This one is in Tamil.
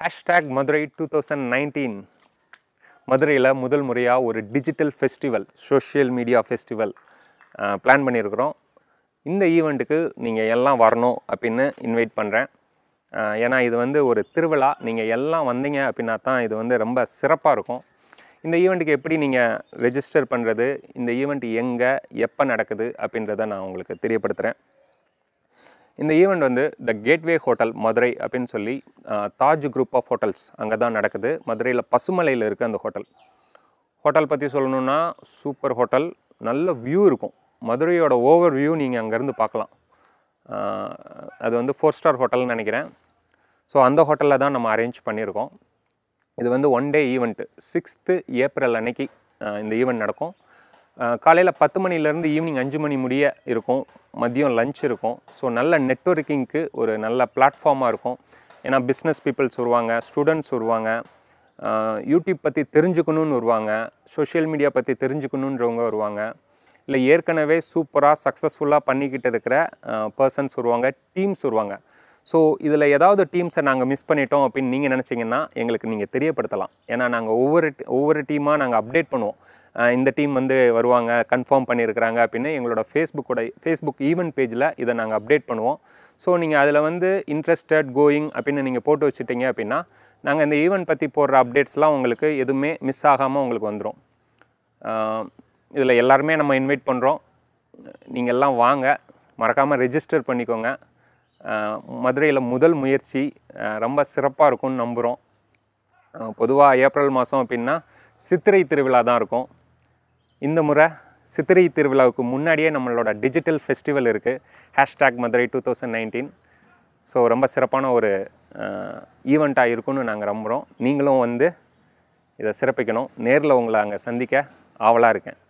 hashtag Madurai two thousand nineteen மதுரையில் முதல் முறையாக ஒரு digital festival social media festival plan பண்ணியிருக்கிறோம் இந்த ஈவெண்ட்டுக்கு நீங்கள் எல்லாம் வரணும் அப்படின்னு இன்வைட் பண்ணுறேன் ஏன்னா இது வந்து ஒரு திருவிழா நீங்கள் எல்லாம் வந்தீங்க அப்படின்னா தான் இது வந்து ரொம்ப சிறப்பாக இருக்கும் இந்த ஈவெண்ட்டுக்கு எப்படி நீங்கள் ரெஜிஸ்டர் பண்ணுறது இந்த ஈவெண்ட் எங்கே எப்போ நடக்குது அப்படின்றத நான் உங்களுக்கு தெரியப்படுத்துகிறேன் இந்த ஈவெண்ட் வந்து த கேட்வே ஹோட்டல் மதுரை அப்படின்னு சொல்லி தாஜ் குரூப் ஆஃப் ஹோட்டல்ஸ் அங்கே தான் நடக்குது மதுரையில் பசுமலையில் இருக்குது அந்த ஹோட்டல் ஹோட்டல் பற்றி சொல்லணுன்னா சூப்பர் ஹோட்டல் நல்ல வியூ இருக்கும் மதுரையோட ஓவர் வியூ நீங்கள் அங்கேருந்து பார்க்கலாம் அது வந்து ஃபோர் ஸ்டார் ஹோட்டல்னு நினைக்கிறேன் ஸோ அந்த ஹோட்டலில் தான் நம்ம அரேஞ்ச் பண்ணியிருக்கோம் இது வந்து one day event sixth April அன்னைக்கு இந்த ஈவெண்ட் நடக்கும் காலையில் பத்து மணிலேருந்து ஈவினிங் அஞ்சு மணி முடிய இருக்கும் மதியம் லஞ்ச் இருக்கும் ஸோ நல்ல நெட்ஒர்க்கிங்க்கு ஒரு நல்ல பிளாட்ஃபார்மாக இருக்கும் ஏன்னா பிஸ்னஸ் பீப்புள்ஸ் வருவாங்க ஸ்டூடெண்ட்ஸ் வருவாங்க யூடியூப் பற்றி தெரிஞ்சுக்கணுன்னு வருவாங்க சோஷியல் மீடியா பற்றி தெரிஞ்சுக்கணுன்றவங்க வருவாங்க இல்லை ஏற்கனவே சூப்பராக சக்ஸஸ்ஃபுல்லாக பண்ணிக்கிட்டு இருக்கிற பர்சன்ஸ் வருவாங்க டீம்ஸ் வருவாங்க ஸோ இதில் ஏதாவது டீம்ஸை நாங்கள் மிஸ் பண்ணிட்டோம் அப்படின்னு நீங்கள் நினச்சிங்கன்னா எங்களுக்கு நீங்கள் தெரியப்படுத்தலாம் ஏன்னா நாங்கள் ஒவ்வொரு ஒவ்வொரு டீமாக நாங்கள் அப்டேட் பண்ணுவோம் இந்த டீம் வந்து வருவாங்க கன்ஃபார்ம் பண்ணியிருக்கிறாங்க அப்படின்னு எங்களோட ஃபேஸ்புக்கோட ஃபேஸ்புக் ஈவெண்ட் பேஜில் இதை நாங்கள் அப்டேட் பண்ணுவோம் ஸோ நீங்கள் அதில் வந்து இன்ட்ரெஸ்டட் கோயிங் அப்படின்னு நீங்கள் போட்டு வச்சுட்டிங்க அப்படின்னா நாங்கள் இந்த ஈவெண்ட் பற்றி போடுற அப்டேட்ஸ்லாம் உங்களுக்கு எதுவுமே மிஸ் ஆகாமல் உங்களுக்கு வந்துடும் இதில் எல்லாருமே நம்ம இன்வைட் பண்ணுறோம் நீங்கள் எல்லாம் வாங்க மறக்காமல் ரெஜிஸ்டர் பண்ணிக்கோங்க மதுரையில் முதல் முயற்சி ரொம்ப சிறப்பாக இருக்கும்னு நம்புகிறோம் பொதுவாக ஏப்ரல் மாதம் அப்படின்னா சித்திரை திருவிழா தான் இருக்கும் இந்த முறை சித்திரை திருவிழாவுக்கு முன்னாடியே நம்மளோட டிஜிட்டல் ஃபெஸ்டிவல் இருக்குது hashtag Madurai two thousand nineteen so ரொம்ப சிறப்பான ஒரு ஈவெண்ட்டாக இருக்கும்னு நாங்கள் நம்புகிறோம் நீங்களும் வந்து இதை சிறப்பிக்கணும் நேரில் உங்களை அங்கே சந்திக்க ஆவலாக இருக்கேன்